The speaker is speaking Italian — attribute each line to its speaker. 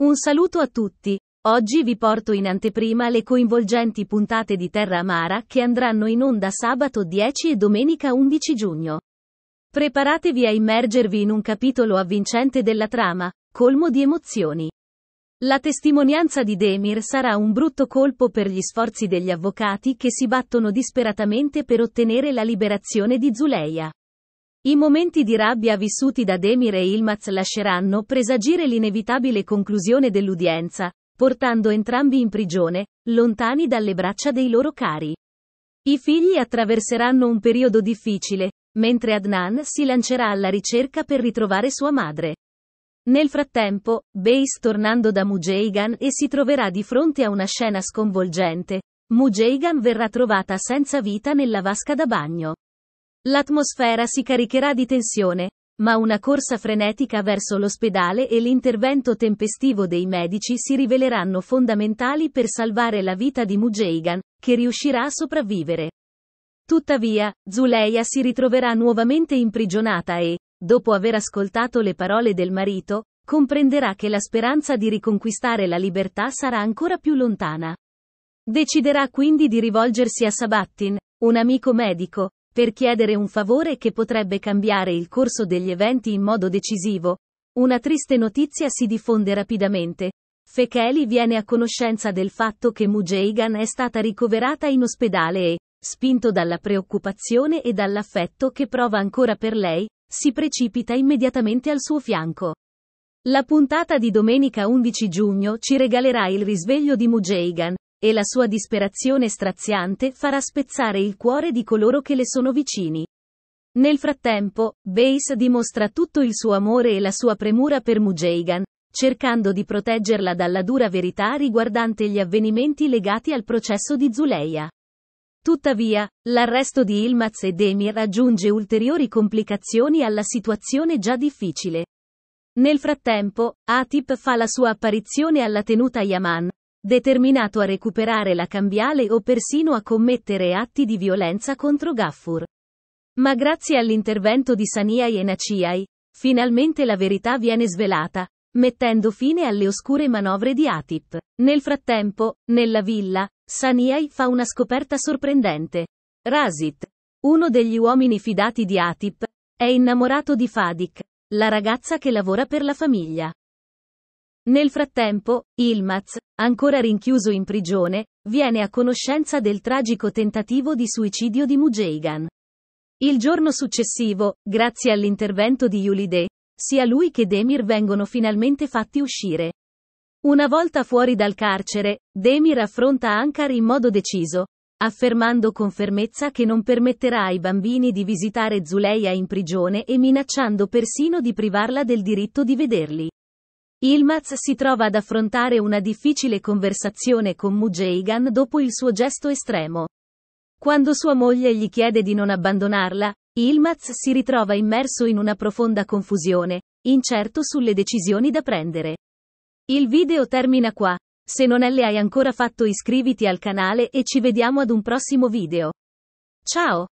Speaker 1: Un saluto a tutti. Oggi vi porto in anteprima le coinvolgenti puntate di Terra Amara che andranno in onda sabato 10 e domenica 11 giugno. Preparatevi a immergervi in un capitolo avvincente della trama, colmo di emozioni. La testimonianza di Demir sarà un brutto colpo per gli sforzi degli avvocati che si battono disperatamente per ottenere la liberazione di Zuleia. I momenti di rabbia vissuti da Demir e Ilmaz lasceranno presagire l'inevitabile conclusione dell'udienza, portando entrambi in prigione, lontani dalle braccia dei loro cari. I figli attraverseranno un periodo difficile, mentre Adnan si lancerà alla ricerca per ritrovare sua madre. Nel frattempo, Base tornando da Mujeigan e si troverà di fronte a una scena sconvolgente. Mujeigan verrà trovata senza vita nella vasca da bagno. L'atmosfera si caricherà di tensione, ma una corsa frenetica verso l'ospedale e l'intervento tempestivo dei medici si riveleranno fondamentali per salvare la vita di Mujeigan, che riuscirà a sopravvivere. Tuttavia, Zuleia si ritroverà nuovamente imprigionata e, dopo aver ascoltato le parole del marito, comprenderà che la speranza di riconquistare la libertà sarà ancora più lontana. Deciderà quindi di rivolgersi a Sabattin, un amico medico, per chiedere un favore che potrebbe cambiare il corso degli eventi in modo decisivo. Una triste notizia si diffonde rapidamente. Fekeli viene a conoscenza del fatto che Mujeigan è stata ricoverata in ospedale e, spinto dalla preoccupazione e dall'affetto che prova ancora per lei, si precipita immediatamente al suo fianco. La puntata di domenica 11 giugno ci regalerà il risveglio di Mujeigan, e la sua disperazione straziante farà spezzare il cuore di coloro che le sono vicini. Nel frattempo, Base dimostra tutto il suo amore e la sua premura per Mujeigan, cercando di proteggerla dalla dura verità riguardante gli avvenimenti legati al processo di Zuleia. Tuttavia, l'arresto di Ilmaz e Demir aggiunge ulteriori complicazioni alla situazione già difficile. Nel frattempo, Atip fa la sua apparizione alla tenuta Yaman, determinato a recuperare la cambiale o persino a commettere atti di violenza contro Gaffur. Ma grazie all'intervento di Saniai e Naciai, finalmente la verità viene svelata, mettendo fine alle oscure manovre di Atip. Nel frattempo, nella villa, Saniai fa una scoperta sorprendente. Razit, uno degli uomini fidati di Atip, è innamorato di Fadik, la ragazza che lavora per la famiglia. Nel frattempo, Ilmaz, ancora rinchiuso in prigione, viene a conoscenza del tragico tentativo di suicidio di Mujeigan. Il giorno successivo, grazie all'intervento di Yulide, sia lui che Demir vengono finalmente fatti uscire. Una volta fuori dal carcere, Demir affronta Ankar in modo deciso, affermando con fermezza che non permetterà ai bambini di visitare Zuleia in prigione e minacciando persino di privarla del diritto di vederli. Ilmaz si trova ad affrontare una difficile conversazione con Mujeigan dopo il suo gesto estremo. Quando sua moglie gli chiede di non abbandonarla, Ilmaz si ritrova immerso in una profonda confusione, incerto sulle decisioni da prendere. Il video termina qua. Se non le hai ancora fatto iscriviti al canale e ci vediamo ad un prossimo video. Ciao!